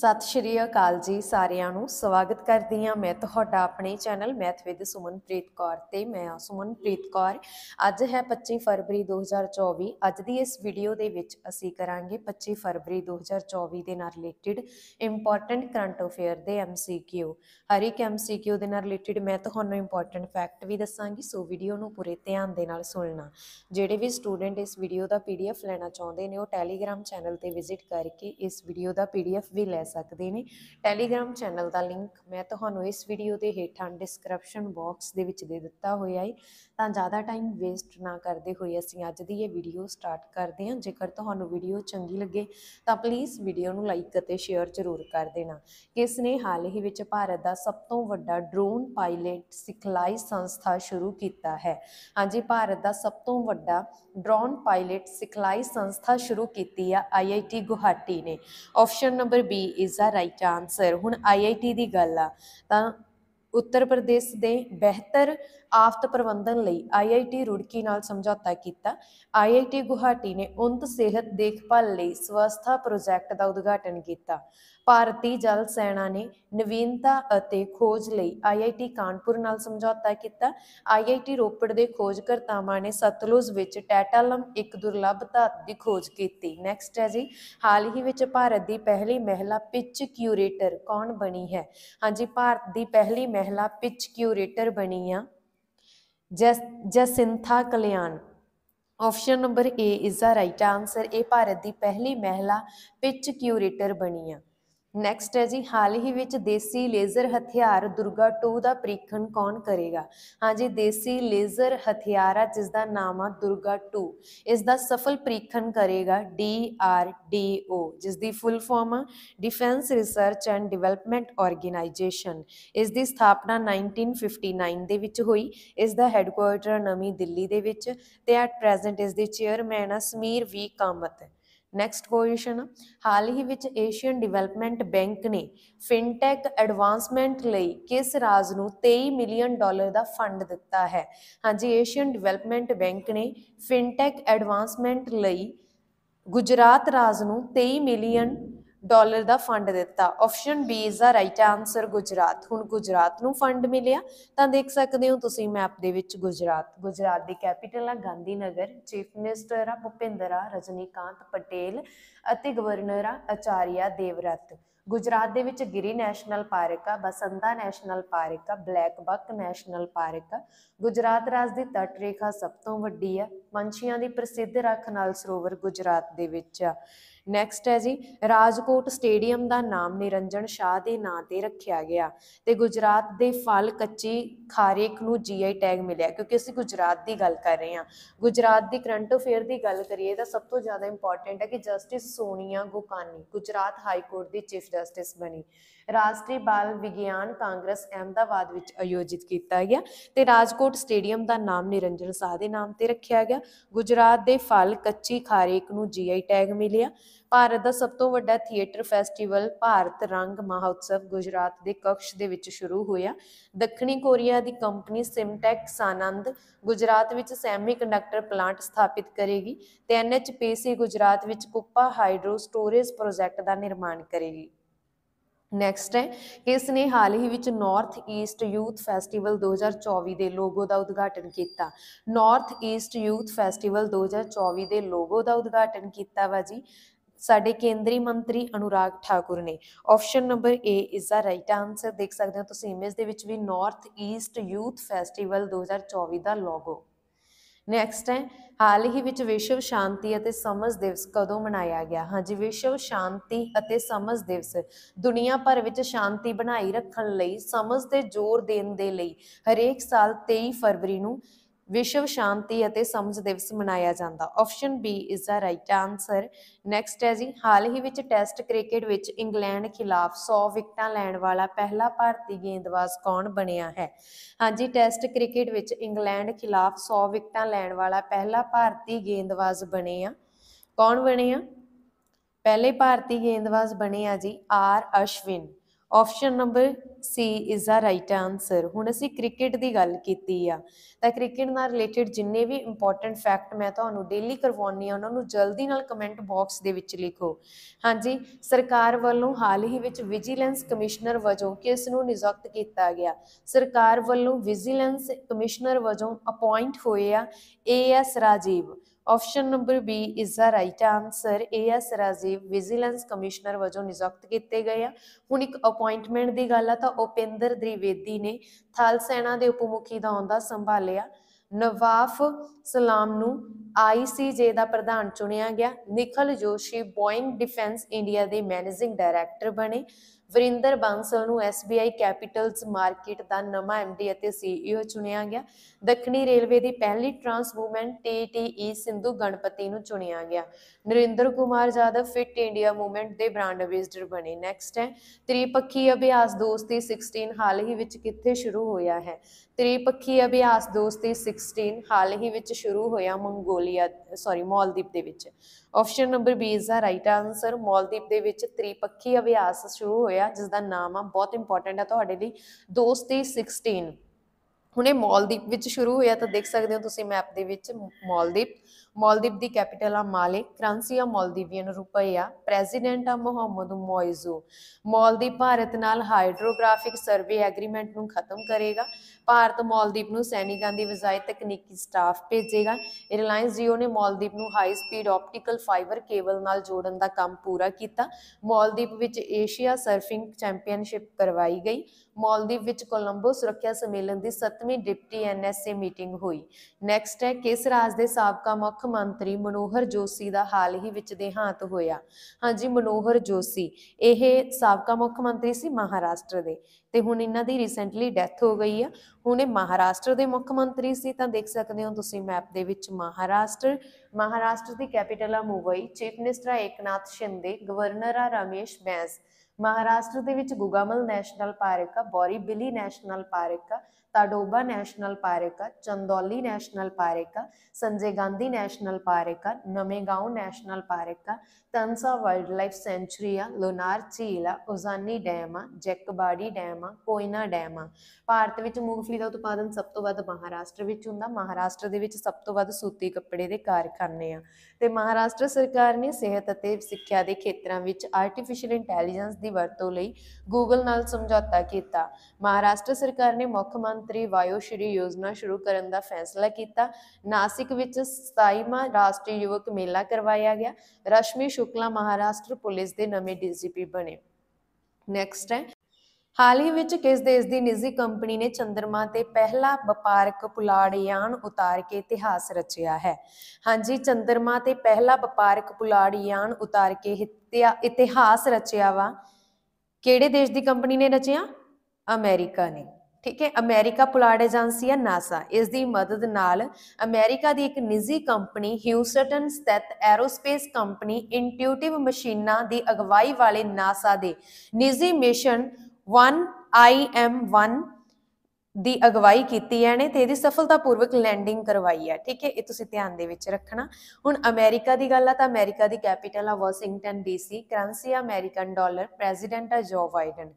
ਸਤਿ ਸ਼੍ਰੀ ਅਕਾਲ ਜੀ ਸਾਰਿਆਂ ਨੂੰ ਸਵਾਗਤ ਕਰਦੀ ਹਾਂ ਮੈਂ ਤੁਹਾਡਾ ਆਪਣੇ channel math with Sumanpreet Kaur ਤੇ ਮੈਂ ਆ ਸੁਮਨਪ੍ਰੀਤ ਕੌਰ ਅੱਜ ਹੈ 25 ਫਰਵਰੀ 2024 ਅੱਜ ਦੀ ਇਸ ਵੀਡੀਓ ਦੇ ਵਿੱਚ ਅਸੀਂ ਕਰਾਂਗੇ 25 ਫਰਵਰੀ 2024 ਦੇ ਨਾਲ ਰਿਲੇਟਡ ਇੰਪੋਰਟੈਂਟ ਕਰੰਟ ਅਫੇਅਰ ਦੇ ਐਮਸੀਕਿਊ ਹਰ ਇੱਕ ਐਮਸੀਕਿਊ ਦੇ ਨਾਲ ਰਿਲੇਟਡ ਮੈਂ ਤੁਹਾਨੂੰ ਇੰਪੋਰਟੈਂਟ ਫੈਕਟ ਵੀ ਦੱਸਾਂਗੀ ਸੋ ਵੀਡੀਓ ਨੂੰ ਪੂਰੇ ਧਿਆਨ ਦੇ ਨਾਲ ਸੁਣਨਾ ਜਿਹੜੇ ਵੀ ਸਟੂਡੈਂਟ ਇਸ ਵੀਡੀਓ ਦਾ ਪੀਡੀਐਫ ਲੈਣਾ ਚਾਹੁੰਦੇ ਨੇ ਉਹ ਟੈਲੀਗ੍ਰam ਚੈਨਲ ਤੇ ਵਿਜ਼ਿਟ ਕਰਕੇ ਇਸ ਵੀਡੀਓ ਦਾ ਪੀਡੀਐਫ ਵੀ ਲੈ ਸਕਦੇ ਨੇ ਟੈਲੀਗ੍ਰam ਚੈਨਲ ਦਾ ਲਿੰਕ ਮੈਂ ਤੁਹਾਨੂੰ ਇਸ ਵੀਡੀਓ ਦੇ ਹੇਠਾਂ ਡਿਸਕ੍ਰਿਪਸ਼ਨ ਬਾਕਸ ਦੇ ਵਿੱਚ ਦੇ ਦਿੱਤਾ ਹੋਇਆ ਹੈ ਤਾਂ ਜ਼ਿਆਦਾ ਟਾਈਮ ਵੇਸਟ ਨਾ ਕਰਦੇ ਹੋਏ ਅਸੀਂ ਅੱਜ ਦੀ ਇਹ ਵੀਡੀਓ ਸਟਾਰਟ ਕਰਦੇ ਹਾਂ ਜੇਕਰ ਤੁਹਾਨੂੰ ਵੀਡੀਓ ਚੰਗੀ ਲੱਗੇ ਤਾਂ ਪਲੀਜ਼ ਵੀਡੀਓ ਨੂੰ ਲਾਈਕ ਅਤੇ ਸ਼ੇਅਰ ਜ਼ਰੂਰ ਕਰ ਦੇਣਾ ਕਿਸ ਨੇ ਹਾਲ ਹੀ ਵਿੱਚ ਭਾਰਤ ਦਾ ਸਭ ਤੋਂ ਵੱਡਾ ਡਰੋਨ ਪਾਇਲਟ ਸਿਖਲਾਈ ਸੰਸਥਾ ਸ਼ੁਰੂ ਕੀਤਾ ਹੈ ਹਾਂਜੀ ਭਾਰਤ ਦਾ ਸਭ ਤੋਂ ਵੱਡਾ ਡਰੋਨ ਪਾਇਲਟ ਸਿਖਲਾਈ ਸੰਸਥਾ ਸ਼ੁਰੂ ਕੀਤੀ ਆ ਆਈਆਈਟੀ ਗੁਹਾਟੀ ਨੇ option number B is the right answer ਹੁਣ ਆਈਆਈਟੀ ਦੀ ਗੱਲ ਆ ਤਾਂ ਉੱਤਰ ਪ੍ਰਦੇਸ਼ ਦੇ ਬਿਹਤਰ ਆਫਤ ਪ੍ਰਬੰਧਨ ਲਈ ਆਈਆਈਟੀ ਰੁੜਕੀ ਨਾਲ ਸਮਝੌਤਾ ਕੀਤਾ ਆਈਆਈਟੀ ਗੁਹਾਟੀ ਨੇ ਉਨਤ ਸਿਹਤ ਦੇਖਭਾਲ ਲਈ ਸਵਸਥਾ ਪ੍ਰੋਜੈਕਟ ਦਾ ਉਦਘਾਟਨ ਕੀਤਾ ਭਾਰਤੀ ਜਲ ਸੈਨਾ ਨੇ ਨਵੀਨਤਾ ਅਤੇ ਖੋਜ ਲਈ ਆਈਆਈਟੀ ਕਾਨਪੁਰ ਨਾਲ ਸਮਝੌਤਾ ਕੀਤਾ ਆਈਆਈਟੀ ਰੋਪੜ ਦੇ ਖੋਜਕਰਤਾਵਾਂ ਨੇ ਸਤਲੁਜ ਵਿੱਚ ਟੈਟਾਲਮ ਇੱਕ ਦੁਰਲੱਭ ਧਾਤ ਦੀ ਖੋਜ ਕੀਤੀ ਨੈਕਸਟ ਹੈ ਜੀ ਹਾਲ ਹੀ ਵਿੱਚ ਭਾਰਤ ਦੀ ਪਹਿਲੀ ਮਹਿਲਾ ਪਿਚ ਕਿਊਰੇਟਰ ਕੌਣ ਬਣੀ ਹੈ ਹਾਂਜੀ ਭਾਰਤ ਦੀ ਪਹਿਲੀ ਮਹਿਲਾ ਪਿਚ ਕਿਊਰੇਟਰ ਬਣੀ ਆ Jacintha Kalyan option number A is the right answer ਇਹ ਭਾਰਤ ਦੀ ਪਹਿਲੀ ਮਹਿਲਾ ਪਿਚ ਕਿਊਰੇਟਰ ਬਣੀ ਆ ਨੈਕਸਟ ਹੈ ਜੀ ਹਾਲ ਹੀ ਵਿੱਚ ਦੇਸੀ ਲੇਜ਼ਰ ਹਥਿਆਰ ਦੁਰਗਾ 2 ਦਾ ਪ੍ਰੀਖਣ ਕੌਣ ਕਰੇਗਾ ਹਾਂਜੀ ਦੇਸੀ ਲੇਜ਼ਰ ਹਥਿਆਰਾ ਜਿਸ ਦਾ ਨਾਮ ਆ ਦੁਰਗਾ 2 ਇਸ ਦਾ ਸਫਲ ਪ੍ਰੀਖਣ ਕਰੇਗਾ DRDO ਜਿਸ ਦੀ ਫੁੱਲ ਫਾਰਮ ਆ defence research and development organisation ਇਸ ਦੀ ਸਥਾਪਨਾ 1959 ਦੇ ਵਿੱਚ ਹੋਈ ਇਸ ਦਾ ਹੈੱਡਕੁਆਰਟਰ ਨਵੀਂ ਦਿੱਲੀ ਦੇ ਵਿੱਚ ਤੇ ਐਟ ਪ੍ਰੈਜ਼ੈਂਟ ਇਸ ਦੇ ਚੇਅਰਮੈਨ ਆ Sameer V Kamat next question ਹਾਲ ਹੀ ਵਿੱਚ ਏਸ਼ੀਅਨ ਡਿਵੈਲਪਮੈਂਟ ਬੈਂਕ ਨੇ ਫਿਨਟੈਕ ਐਡਵਾਂਸਮੈਂਟ ਲਈ ਕਿਸ ਰਾਜ ਨੂੰ 23 ਮਿਲੀਅਨ ਡਾਲਰ ਦਾ ਫੰਡ ਦਿੱਤਾ ਹੈ ਹਾਂਜੀ ਏਸ਼ੀਅਨ ਡਿਵੈਲਪਮੈਂਟ ਬੈਂਕ ਨੇ ਫਿਨਟੈਕ ਐਡਵਾਂਸਮੈਂਟ ਲਈ ਗੁਜਰਾਤ ਰਾਜ ਨੂੰ 23 ਮਿਲੀਅਨ ਡਾਲਰ ਦਾ ਫੰਡ ਦਿੱਤਾ option B is the right answer Gujarat ਹੁਣ ਗੁਜਰਾਤ ਨੂੰ ਫੰਡ ਮਿਲਿਆ ਤਾਂ ਦੇਖ ਸਕਦੇ ਹੋ ਤੁਸੀਂ ਮੈਪ ਦੇ ਵਿੱਚ ਗੁਜਰਾਤ ਗੁਜਰਾਤ ਦੀ ਕੈਪੀਟਲ ਆ ਗਾਂਧੀ ਨਗਰ ਚੀਫ ਮਿਨਿਸਟਰ ਆ ਭੁਪਿੰਦਰ ਆ ਰਜਨੀਕਾਂਤ ਪਟੇਲ ਅਤੇ ਗਵਰਨਰ ਆ ਅਚਾਰੀਆ ਦੇਵਰਤ ਗੁਜਰਾਤ ਦੇ ਵਿੱਚ ਗਿਰੀ ਨੈਸ਼ਨਲ ਪਾਰਕ ਆ ਬਸੰਦਾ ਨੈਸ਼ਨਲ ਪਾਰਕ ਆ ਬਲੈਕ ਬੱਕ ਨੈਸ਼ਨਲ ਪਾਰਕ ਆ ਗੁਜਰਾਤ ਰਾਜ ਦੀ ਤਟ ਰੇਖਾ ਸਭ ਤੋਂ ਵੱਡੀ ਆ ਪੰਛੀਆਂ ਦੀ ਪ੍ਰਸਿੱਧ ਰੱਖ ਨਾਲ ਸਰੋਵਰ ਗੁਜਰਾਤ ਦੇ ਵਿੱਚ ਆ ਨੈਕਸਟ ਹੈ ਜੀ ਰਾਜਕੋਟ ਸਟੇਡੀਅਮ ਦਾ ਨਾਮ ਨਿਰੰਜਨ ਸ਼ਾਹ ਦੇ ਨਾਂ ਤੇ ਰੱਖਿਆ ਗਿਆ ਤੇ ਗੁਜਰਾਤ ਦੇ ਫਲ ਕੱਚੀ ਖਾਰੇਕ ਨੂੰ ਜੀਆਈ ਟੈਗ ਮਿਲਿਆ ਕਿਉਂਕਿ ਅਸੀਂ ਗੁਜਰਾਤ ਦੀ ਗੱਲ ਕਰ ਰਹੇ ਹਾਂ ਗੁਜਰਾਤ ਦੀ ਕਰੰਟ ਅਫੇਅਰ ਦੀ ਗੱਲ ਕਰੀਏ ਤਾਂ ਸਭ ਤੋਂ ਜ਼ਿਆਦਾ ਇੰਪੋਰਟੈਂਟ ਹੈ ਕਿ justice Sonia Gokani Gujarat high court ਦੀ ਚੀਫ ਜਸਟਿਸ ਬਣੀ ਰਾਸ਼ਟਰੀ ਬਾਲ ਵਿਗਿਆਨ ਕਾਂਗਰਸ ਅਹਿਮਦਾਬਾਦ ਵਿੱਚ ਆਯੋਜਿਤ ਕੀਤਾ ਗਿਆ ਤੇ ਰਾਜਕੋਟ ਸਟੇਡੀਅਮ ਦਾ ਨਾਮ ਨਿਰੰਜਨ ਸਾਹ ਦੇ ਨਾਮ ਤੇ ਰੱਖਿਆ ਗਿਆ ਗੁਜਰਾਤ ਦੇ ਫਲ ਕੱਚੀ ਖਾਰੇਕ ਨੂੰ ਜੀਆਈ ਟੈਗ ਮਿਲਿਆ ਭਾਰਤ ਦਾ ਸਭ ਤੋਂ ਵੱਡਾ ਥੀਏਟਰ ਫੈਸਟੀਵਲ ਭਾਰਤ ਰੰਗ ਮਹਾਉਤਸਵ ਗੁਜਰਾਤ ਦੇ ਕਕਸ਼ ਦੇ ਵਿੱਚ ਸ਼ੁਰੂ ਹੋਇਆ ਦੱਖਣੀ ਕੋਰੀਆ ਦੀ ਕੰਪਨੀ ਸਿਮਟੈਕ ਸਾਨੰਦ ਗੁਜਰਾਤ ਵਿੱਚ ਸੈਮੀਕੰਡਕਟਰ ਪਲਾਂਟ ਸਥਾਪਿਤ ਕਰੇਗੀ ਤੇ ਐਨਐਚਪੀਸੀ ਗੁਜਰਾਤ ਵਿੱਚ ਕੁੱਪਾ ਹਾਈਡਰੋ ਸਟੋਰੇਜ ਪ੍ਰੋਜੈਕਟ ਦਾ ਨਿਰਮਾਣ ਕਰੇਗੀ ਨੈਕਸਟ ਹੈ ਕਿ ਇਸ ਨੇ ਹਾਲ ਹੀ ਵਿੱਚ ਨਾਰਥ ਈਸਟ ਯੂਥ ਫੈਸਟੀਵਲ 2024 ਦੇ ਲੋਗੋ ਦਾ ਉਦਘਾਟਨ ਕੀਤਾ ਨਾਰਥ ਈਸਟ ਯੂਥ ਫੈਸਟੀਵਲ 2024 ਦੇ ਲੋਗੋ ਦਾ ਉਦਘਾਟਨ ਕੀਤਾ ਵਾ ਜੀ ਸਾਡੇ ਕੇਂਦਰੀ ਮੰਤਰੀ ਅਨੁਰਾਗ ਠਾਕੁਰ ਨੇ option number A is the right answer ਦੇਖ ਸਕਦੇ ਹੋ ਤੁਸੀਂ ਇਮੇਜ ਦੇ ਵਿੱਚ ਵੀ ਨਾਰਥ ਈਸਟ ਯੂਥ ਫੈਸਟੀਵਲ 2024 ਦਾ ਲੋਗੋ ਨੈਕਸਟ ਹੈ ਹਾਲ ਹੀ ਵਿੱਚ ਵਿਸ਼ਵ ਸ਼ਾਂਤੀ ਅਤੇ ਸਮਝ ਦਿਵਸ ਕਦੋਂ ਮਨਾਇਆ ਗਿਆ ਹਾਂਜੀ ਵਿਸ਼ਵ ਸ਼ਾਂਤੀ ਅਤੇ ਸਮਝ ਦਿਵਸ ਦੁਨੀਆ ਭਰ ਵਿੱਚ ਸ਼ਾਂਤੀ ਬਣਾਈ ਰੱਖਣ ਲਈ ਸਮਝ ਤੇ ਜ਼ੋਰ ਦੇਣ ਦੇ ਲਈ ਹਰੇਕ ਸਾਲ 23 ਫਰਵਰੀ ਨੂੰ ਵਿਸ਼ਵ ਸ਼ਾਂਤੀ ਅਤੇ ਸਮਝ ਦਿਵਸ ਮਨਾਇਆ ਜਾਂਦਾ option B is the right answer next ਹੈ ਜੀ ਹਾਲ ਹੀ ਵਿੱਚ ਟੈਸਟ ਕ੍ਰਿਕਟ ਵਿੱਚ ਇੰਗਲੈਂਡ ਖਿਲਾਫ 100 ਵਿਕਟਾਂ ਲੈਣ ਵਾਲਾ ਪਹਿਲਾ ਭਾਰਤੀ ਗੇਂਦਬਾਜ਼ ਕੌਣ ਬਣਿਆ ਹੈ ਹਾਂਜੀ ਟੈਸਟ ਕ੍ਰਿਕਟ ਵਿੱਚ ਇੰਗਲੈਂਡ ਖਿਲਾਫ 100 ਵਿਕਟਾਂ ਲੈਣ ਵਾਲਾ ਪਹਿਲਾ ਭਾਰਤੀ ਗੇਂਦਬਾਜ਼ ਬਣੇ ਆ ਕੌਣ ਬਣੇ ਆ ਪਹਿਲੇ ਭਾਰਤੀ ਗੇਂਦਬਾਜ਼ ਬਣੇ ਆ G R Ashwin option number C is the right answer ਹੁਣ ਅਸੀਂ ਕ੍ਰਿਕਟ ਦੀ ਗੱਲ ਕੀਤੀ ਆ ਤਾਂ ਕ੍ਰਿਕਟ ਨਾਲ ਰਿਲੇਟਡ ਜਿੰਨੇ ਵੀ ਇੰਪੋਰਟੈਂਟ ਫੈਕਟ ਮੈਂ ਤੁਹਾਨੂੰ ਡੇਲੀ ਕਰਵਾਉਣੀ ਆ ਉਹਨਾਂ ਨੂੰ ਜਲਦੀ ਨਾਲ ਕਮੈਂਟ ਬਾਕਸ ਦੇ ਵਿੱਚ ਲਿਖੋ ਹਾਂਜੀ ਸਰਕਾਰ ਵੱਲੋਂ ਹਾਲ ਹੀ ਵਿੱਚ ਵਿਜੀਲੈਂਸ ਕਮਿਸ਼ਨਰ ਵਜੋਂ ਕਿਸ ਨੂੰ ਨਿਯੁਕਤ ਕੀਤਾ ਗਿਆ ਸਰਕਾਰ ਵੱਲੋਂ ਵਿਜੀਲੈਂਸ ਕਮਿਸ਼ਨਰ ਵਜੋਂ ਅਪਾਇੰਟ ਹੋਏ ਆ A S Rajeev option number B is the right answer A S Rajeev vigilance commissioner ਵਜੋਂ ਨਿਯੁਕਤ ਕੀਤੇ ਗਏ ਆ ਹੁਣ ਇੱਕ ਅਪਾਇੰਟਮੈਂਟ ਦੀ ਗੱਲ ਆ ਤਾਂ ਉਪਿੰਦਰ ਦ੍ਰਿਵੇਦੀ ਨੇ ਥਲ ਸੈਨਾ ਦੇ ਉਪ ਮੁਖੀ ਦਾ ਹੁੰਦਾ ਸੰਭਾਲਿਆ ਨਵਾਫ ਸਲਾਮ ਨੂੰ ਆਈਸੀਜੇ ਦਾ ਪ੍ਰਧਾਨ ਚੁਣਿਆ ਗਿਆ Nikhil Joshi Boeing defense India ਦੇ ਮੈਨੇਜਿੰਗ ਡਾਇਰੈਕਟਰ ਬਣੇ ਵਰਿੰਦਰ ਬਾਂਸਲ ਨੂੰ SBI ਕੈਪੀਟਲਸ ਮਾਰਕੀਟ ਦਾ ਨਵਾਂ ਐਮਡੀ ਅਤੇ ਸੀਈਓ ਚੁਣਿਆ ਗਿਆ ਦੱਖਣੀ ਰੇਲਵੇ ਦੀ ਪਹਿਲੀ trans woman TTE Sindhu Ganapathi ਨੂੰ ਚੁਣਿਆ ਗਿਆ Narendra Kumar Jadhav fit India movement ਦੇ ਬ੍ਰਾਂਡ ਅਵੇਸਡਰ ਬਣੇ ਨੈਕਸਟ ਹੈ ਤ੍ਰਿਪੱਖੀ ਅਭਿਆਸ ਦੋਸਤੀ 16 ਹਾਲ ਹੀ ਵਿੱਚ ਕਿੱਥੇ ਸ਼ੁਰੂ ਹੋਇਆ ਹੈ ਤ੍ਰਿਪੱਖੀ ਅਭਿਆਸ ਦੋਸਤੀ 16 ਹਾਲ ਹੀ ਵਿੱਚ ਸ਼ੁਰੂ ਹੋਇਆ ਮੰਗੋਲੀਆ ਸੌਰੀ ਮਾਲਦੀਪ ਦੇ ਵਿੱਚ ਆਪਸ਼ਨ ਨੰਬਰ B ਇਸ ਦਾ ਰਾਈਟ ਆਨਸਰ ਮਾਲਦੀਪ ਦੇ ਵਿੱਚ ਤ੍ਰਿਪੱਖੀ ਅਭਿਆਸ ਸ਼ੁਰੂ ਹੋਇਆ ਜਿਸ ਦਾ ਨਾਮ ਆ ਬਹੁਤ ਇੰਪੋਰਟੈਂਟ ਆ ਤੁਹਾਡੇ ਲਈ ਦੋਸਤੀ 16 ਹੁਣੇ ਮਾਲਦੀਪ ਵਿੱਚ ਸ਼ੁਰੂ ਹੋਇਆ ਤਾਂ ਦੇਖ ਸਕਦੇ ਹੋ ਤੁਸੀਂ ਮੈਪ ਦੇ ਵਿੱਚ ਮਾਲਦੀਪ ਮਾਲਦੀਪ ਦੀ ਕੈਪੀਟਲ ਆ ਮਾਲੇ ਕਰੰਸੀ ਆ ਮਾਲਦੀਵੀਅਨ ਰੁਪਏ ਆ ਪ੍ਰੈਜ਼ੀਡੈਂਟ ਆ ਮੁਹੰਮਦ ਮੌਇਜ਼ੂ ਮਾਲਦੀਪ ਭਾਰਤ ਨਾਲ ਹਾਈਡਰੋਗ੍ਰਾਫਿਕ ਸਰਵੇ ਐਗਰੀਮੈਂਟ ਨੂੰ ਖਤਮ ਕਰੇਗਾ ਭਾਰਤ ਮਾਲਦੀਪ ਨੂੰ ਸੈਨਿਕਾਂ ਦੀ ਵਜ਼ਾਇਤ ਤਕਨੀਕੀ ਸਟਾਫ ਭੇਜੇਗਾ ਰਿਲਾਇੰਸ ਜੀਓ ਨੇ ਮਾਲਦੀਪ ਨੂੰ high speed optical fibre cable ਨਾਲ ਜੋੜਨ ਦਾ ਕੰਮ ਪੂਰਾ ਕੀਤਾ ਮਾਲਦੀਪ ਵਿੱਚ ਏਸ਼ੀਆ ਸਰਫਿੰਗ ਚੈਂਪੀਅਨਸ਼ਿਪ ਕਰਵਾਈ ਗਈ ਮਾਲਦੀਵ ਵਿੱਚ ਕੋਲੰਬੋ ਸੁਰੱਖਿਆ ਸੰਮੇਲਨ ਦੀ 7ਵੀਂ ਡਿਪਟੀ ਐਨਐਸਏ ਮੀਟਿੰਗ ਹੋਈ ਨੈਕਸਟ ਹੈ ਕਿਸ ਰਾਜ ਦੇ ਸਾਬਕਾ ਮੁੱਖ ਮੰਤਰੀ ਮਨੋਹਰ ਜੋਸ਼ੀ ਦਾ ਹਾਲ ਹੀ ਵਿੱਚ ਦੇਹਾਂਤ ਹੋਇਆ ਹਾਂਜੀ ਮਨੋਹਰ ਜੋਸ਼ੀ ਇਹ ਸਾਬਕਾ ਮੁੱਖ ਮੰਤਰੀ ਸੀ ਮਹਾਰਾਸ਼ਟਰ ਦੇ ਤੇ ਹੁਣ ਇਹਨਾਂ ਦੀ ਰੀਸੈਂਟਲੀ ਡੈਥ ਹੋ ਗਈ ਆ ਹੁਣ ਇਹ ਮਹਾਰਾਸ਼ਟਰ ਦੇ ਮੁੱਖ ਮੰਤਰੀ ਸੀ ਤਾਂ ਦੇਖ ਸਕਦੇ ਹੋ ਤੁਸੀਂ ਮੈਪ ਦੇ ਵਿੱਚ ਮਹਾਰਾਸ਼ਟਰ ਮਹਾਰਾਸ਼ਟਰ ਦੀ ਕੈਪੀਟਲ ਆ ਮੁੰਬਈ ਚੀਫ ਮਿਨਿਸਟਰ ਆ ਇਕਨਾਥ ਸ਼ਿੰਦੇ ਗਵਰਨਰ ਆ ਰਮੇਸ਼ ਬੈਂਸ ਮਹਾਰਾਸ਼ਟਰ ਦੇ ਵਿੱਚ ਗੁਗਾਮਲ ਨੈਸ਼ਨਲ ਪਾਰਕ ਆ ਬਿਲੀ ਨੈਸ਼ਨਲ ਪਾਰਕ ਆ ताडोबा नेशनल पार्क है चंदौली नेशनल पार्क है संजय गांधी नेशनल पार्क है नमेगांव नेशनल पार्क ਆ ਤਨਸਾ वाइल्ड लाइफ सेंचुरी है ਲੋਨਾਰ ਝੀਲ ਆ ਉਜ਼ਾਨੀ ਡੈਮ ਆ ਜੈਕਬਾੜੀ ਡੈਮ ਆ ਕੋਇਨਾ ਡੈਮ ਆ ਭਾਰਤ ਵਿੱਚ ਮੂੰਗਫਲੀ ਦਾ ਉਤਪਾਦਨ ਸਭ ਤੋਂ ਵੱਧ ਮਹਾਰਾਸ਼ਟਰ ਵਿੱਚ ਹੁੰਦਾ ਮਹਾਰਾਸ਼ਟਰ ਦੇ ਵਿੱਚ ਸਭ ਤੋਂ ਵੱਧ ਸੂਤੀ ਕੱਪੜੇ ਦੇ ਕਾਰਖਾਨੇ ਆ ਤੇ ਮਹਾਰਾਸ਼ਟਰ ਸਰਕਾਰ ਨੇ ਸਿਹਤ ਅਤੇ ਸਿੱਖਿਆ ਦੇ ਖੇਤਰਾਂ ਵਿੱਚ ਆਰਟੀਫੀਸ਼ੀਅਲ ਇੰਟੈਲੀਜੈਂਸ ਦੀ ਵਰਤੋਂ ਲਈ ਗੂਗਲ ਨਾਲ ਸਮਝੌਤਾ ਕੀਤਾ ਮਹਾਰਾਸ਼ਟਰ ਸਰਕਾਰ ਨੇ ਮੁੱਖ ਮੰਤਰੀ ਮੰਤਰੀ ਵਾਯੂ ਸ਼੍ਰੀ ਯੋਜਨਾ ਸ਼ੁਰੂ ਕਰਨ ਦਾ ਫੈਸਲਾ ਕੀਤਾ ਨਾਸਿਕ ਵਿੱਚ 27ਵਾਂ ਰਾਸ਼ਟਰੀ ਯੁਵਕ ਮੇਲਾ ਕਰਵਾਇਆ ਗਿਆ ਰਸ਼ਮੀ ਸ਼ੁਕਲਾ ਮਹਾਰਾਸ਼ਟਰ ਪੁਲਿਸ ਦੇ ਨਵੇਂ ਡੀਜੀਪੀ ਬਣੇ ਨੈਕਸਟ ਹੈ ਹਾਲ ਹੀ ਵਿੱਚ ਕਿਸ ਦੇਸ਼ ਦੀ ਨਿੱਜੀ ਕੰਪਨੀ ਨੇ ਚੰਦਰਮਾ ਤੇ ਪਹਿਲਾ ਵਪਾਰਕ ਪੁਲਾੜ ਯਾਨ ਉਤਾਰ ਕੇ ਇਤਿਹਾਸ ਰਚਿਆ ਹੈ ਹਾਂਜੀ ਚੰਦਰਮਾ ਤੇ ਪਹਿਲਾ ਵਪਾਰਕ ਪੁਲਾੜ ਯਾਨ ਉਤਾਰ ਕੇ ਇਤਿਹਾਸ ਰਚਿਆ ਵਾ ਕਿਹੜੇ ਦੇਸ਼ ਦੀ ਕੰਪਨੀ ਨੇ ਰਚਿਆ ਅਮਰੀਕਾ ਨੇ ਠੀਕ ਹੈ ਅਮਰੀਕਾ ਪੁਲਾੜ ਏਜੰਸੀ ਹੈ ਨਾਸਾ ਇਸ ਦੀ ਮਦਦ ਨਾਲ ਅਮਰੀਕਾ ਦੀ ਇੱਕ ਨਿੱਜੀ ਕੰਪਨੀ ਹਿਊਸਟਨ ਸਥਿਤ ਐਰੋਸਪੇਸ ਕੰਪਨੀ ਇੰਟੂਟਿਵ ਮਸ਼ੀਨਾਂ ਦੀ ਅਗਵਾਈ ਵਾਲੇ ਨਾਸਾ ਦੇ ਨਿੱਜੀ ਮਿਸ਼ਨ 1 IM1 ਦੀ ਅਗਵਾਈ ਕੀਤੀ ਹੈ ਨੇ ਤੇ ਇਹਦੀ ਸਫਲਤਾਪੂਰਵਕ ਲੈਂਡਿੰਗ ਕਰਵਾਈ ਹੈ ਠੀਕ ਹੈ ਇਹ ਤੁਸੀਂ ਧਿਆਨ ਦੇ ਵਿੱਚ ਰੱਖਣਾ ਹੁਣ ਅਮਰੀਕਾ ਦੀ ਗੱਲ ਆ ਤਾਂ ਅਮਰੀਕਾ ਦੀ ਕੈਪੀਟਲ ਆ ਵਾਸ਼ਿੰਗਟਨ ਡੀਸੀ ਕਰੰਸੀ ਆ ਅਮਰੀਕਨ ਡਾਲਰ ਪ੍ਰੈਜ਼ੀਡੈਂਟ ਆ ਜੋ ਬਾਈਡਨ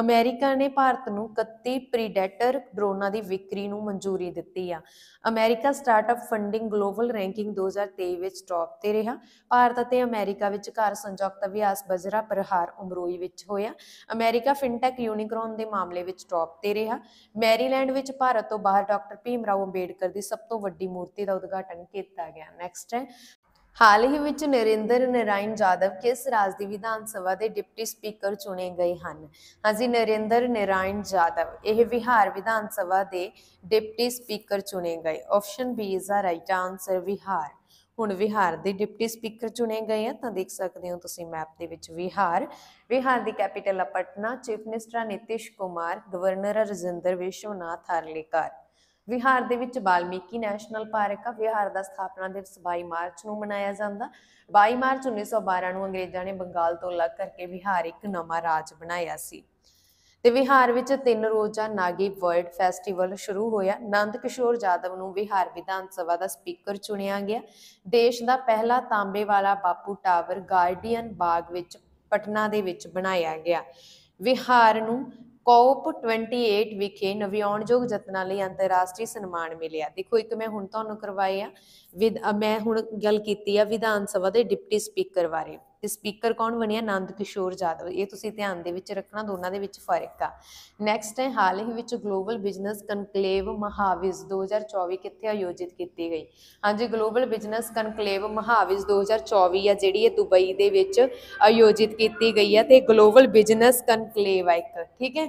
ਅਮਰੀਕਾ ਨੇ ਭਾਰਤ ਨੂੰ 31 ਪ੍ਰੀਡੈਟਰ ਡਰੋਨਾਂ ਦੀ ਵਿਕਰੀ ਨੂੰ ਮਨਜ਼ੂਰੀ ਦਿੱਤੀ ਆ America startup funding global ranking 2023 ਵਿੱਚ ਟੌਪ ਤੇ ਰਿਹਾ ਭਾਰਤ ਅਤੇ ਅਮਰੀਕਾ ਵਿੱਚ ਘਰ ਸੰਯੁਕਤ ਅਭਿਆਸ ਬਜਰਾ ਪ੍ਰਹਾਰ ਉਮਰੋਈ ਵਿੱਚ ਹੋਇਆ ਅਮਰੀਕਾ ਫਿਨਟੈਕ ਯੂਨੀਕ੍ਰੋਨ ਦੇ ਮਾਮਲੇ ਵਿੱਚ ਟੌਪ ਤੇ ਰਿਹਾ ਮੈਰੀ ਥਾਈਲੈਂਡ ਵਿੱਚ ਭਾਰਤ ਤੋਂ ਬਾਹਰ ਡਾਕਟਰ ਭੀਮ ਰਾਓ ਅੰਬੇਡਕਰ ਦੀ ਸਭ ਤੋਂ ਵੱਡੀ ਮੂਰਤੀ ਦਾ ਉਦਘਾਟਨ ਕੀਤਾ ਗਿਆ ਨੈਕਸਟ ਹੈ ਹਾਲ ਹੀ ਵਿੱਚ ਨਰਿੰਦਰ ਨਰਾਇਣ ਜਾਦਵ ਕਿਸ ਰਾਜ ਦੀ ਵਿਧਾਨ ਸਭਾ ਦੇ ਡਿਪਟੀ ਸਪੀਕਰ ਚੁਣੇ ਗਏ ਹਨ ਹਾਂਜੀ ਨਰਿੰਦਰ ਨਰਾਇਣ ਜਾਦਵ ਇਹ ਵਿਹਾਰ ਵਿਧਾਨ ਸਭਾ ਦੇ ਡਿਪਟੀ ਸਪੀਕਰ ਚੁਣੇ ਗਏ option B is the right answer Bihar ਹੁਣ ਵਿਹਾਰ ਦੇ ਡਿਪਟੀ ਸਪੀਕਰ ਚੁਣੇ ਗਏ ਆ ਤਾਂ ਦੇਖ ਸਕਦੇ ਹੋ ਤੁਸੀਂ ਮੈਪ ਦੇ ਵਿੱਚ ਵਿਹਾਰ ਵਿਹਾਰ ਦੀ ਕੈਪੀਟਲ ਆ Patna chief minister Nitish Kumar governor Rajendra Vishwanath Arlekar Bihar ਦੇ ਵਿੱਚ ਬਾਲਮੀਕੀ ਨੈਸ਼ਨਲ ਪਾਰਕ ਆ ਵਿਹਾਰ ਦਾ ਸਥਾਪਨਾ ਦਿਵਸ 22 ਮਾਰਚ ਨੂੰ ਮਨਾਇਆ ਜਾਂਦਾ 22 ਮਾਰਚ 1912 ਨੂੰ ਅੰਗਰੇਜ਼ਾਂ ਨੇ ਬੰਗਾਲ ਤੋਂ ਅਲੱਗ ਕਰਕੇ ਵਿਹਾਰ ਇੱਕ ਨਵਾਂ ਰਾਜ ਬਣਾਇਆ ਸੀ ਤੇ ਵਿਹਾਰ ਵਿੱਚ ਤਿੰਨ ਰੋਜ਼ਾ ਨਾਗੀ ਵਰਲਡ ਫੈਸਟੀਵਲ ਸ਼ੁਰੂ ਹੋਇਆ ਨੰਦ ਕਿਸ਼ੋਰ ਜਾਦਵ ਨੂੰ ਵਿਹਾਰ ਵਿਧਾਨ ਸਭਾ ਦਾ ਸਪੀਕਰ ਚੁਣਿਆ ਗਿਆ ਦੇਸ਼ ਦਾ ਪਹਿਲਾ ਤਾਂਬੇ ਵਾਲਾ ਬਾਪੂ ਟਾਵਰ ਗਾਰਡੀਅਨ ਬਾਗ ਵਿੱਚ ਪਟਨਾ ਦੇ ਵਿੱਚ ਬਣਾਇਆ ਗਿਆ ਵਿਹਾਰ ਨੂੰ ਕੋਪ 28 ਵਿਖੇ ਨਵਿਆਉਣਯੋਗ ਯਤਨਾਂ ਲਈ ਅੰਤਰਰਾਸ਼ਟਰੀ ਸਨਮਾਨ ਮਿਲਿਆ ਦੇਖੋ ਇੱਕ ਮੈਂ ਹੁਣ ਤੁਹਾਨੂੰ ਕਰਵਾਈ ਆ ਮੈਂ ਹੁਣ ਗੱਲ ਕੀਤੀ ਆ ਵਿਧਾਨ ਸਭਾ ਦੇ ਡਿਪਟੀ ਸਪੀਕਰ ਬਾਰੇ ਤੇ ਸਪੀਕਰ ਕੌਣ ਬਣਿਆ ਆਨੰਦ ਕਿਸ਼ੋਰ ਜਾਦਵ ਇਹ ਤੁਸੀਂ ਧਿਆਨ ਦੇ ਵਿੱਚ ਰੱਖਣਾ ਦੋਨਾਂ ਦੇ ਵਿੱਚ ਫਰਕ ਆ ਨੈਕਸਟ ਹੈ ਹਾਲ ਹੀ ਵਿੱਚ ਗਲੋਬਲ ਬਿਜ਼ਨਸ ਕਨਕਲੇਵ ਮਹਾਵਿਸ 2024 ਕਿੱਥੇ ਆਯੋਜਿਤ ਕੀਤੀ ਗਈ ਹਾਂਜੀ ਗਲੋਬਲ ਬਿਜ਼ਨਸ ਕਨਕਲੇਵ ਮਹਾਵਿਸ 2024 ਆ ਜਿਹੜੀ ਇਹ ਦੁਬਈ ਦੇ ਵਿੱਚ ਆਯੋਜਿਤ ਕੀਤੀ ਗਈ ਆ ਤੇ ਗਲੋਬਲ ਬਿਜ਼ਨਸ ਕਨਕਲੇਵ ਆ ਇੱਕ ਠੀਕ ਹੈ